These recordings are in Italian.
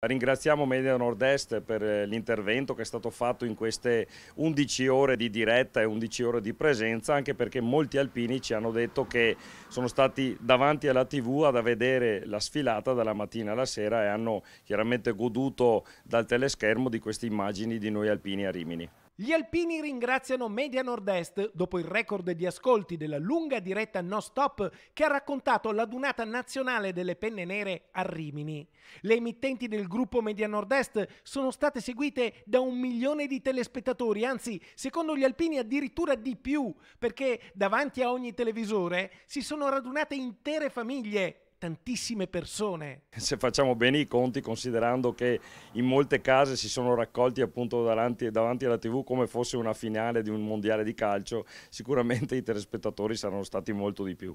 Ringraziamo Media Nord-Est per eh, l'intervento che è stato fatto in queste 11 ore di diretta e 11 ore di presenza, anche perché molti alpini ci hanno detto che sono stati davanti alla tv ad vedere la sfilata dalla mattina alla sera e hanno chiaramente goduto dal teleschermo di queste immagini di noi alpini a Rimini. Gli alpini ringraziano Media Nord-Est dopo il record di ascolti della lunga diretta no stop che ha raccontato la l'adunata nazionale delle penne nere a Rimini. Le emittenti del gruppo Media Nord-Est sono state seguite da un milione di telespettatori, anzi secondo gli alpini addirittura di più, perché davanti a ogni televisore si sono radunate intere famiglie tantissime persone. Se facciamo bene i conti, considerando che in molte case si sono raccolti appunto davanti, davanti alla tv come fosse una finale di un mondiale di calcio, sicuramente i telespettatori saranno stati molto di più.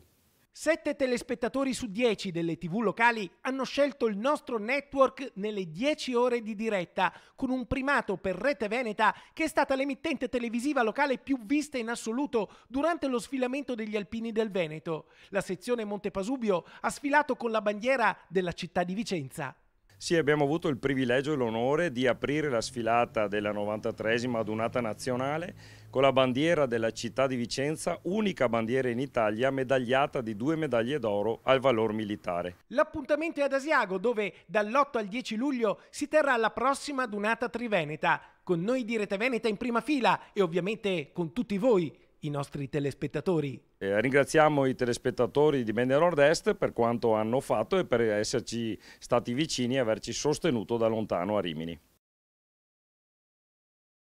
Sette telespettatori su dieci delle tv locali hanno scelto il nostro network nelle dieci ore di diretta, con un primato per Rete Veneta che è stata l'emittente televisiva locale più vista in assoluto durante lo sfilamento degli alpini del Veneto. La sezione Montepasubio ha sfilato con la bandiera della città di Vicenza. Sì, abbiamo avuto il privilegio e l'onore di aprire la sfilata della 93esima adunata nazionale con la bandiera della città di Vicenza, unica bandiera in Italia medagliata di due medaglie d'oro al valor militare. L'appuntamento è ad Asiago dove dall'8 al 10 luglio si terrà la prossima adunata triveneta. Con noi di Rete Veneta in prima fila e ovviamente con tutti voi i nostri telespettatori. Eh, ringraziamo i telespettatori di Bende Nord-Est per quanto hanno fatto e per esserci stati vicini e averci sostenuto da lontano a Rimini.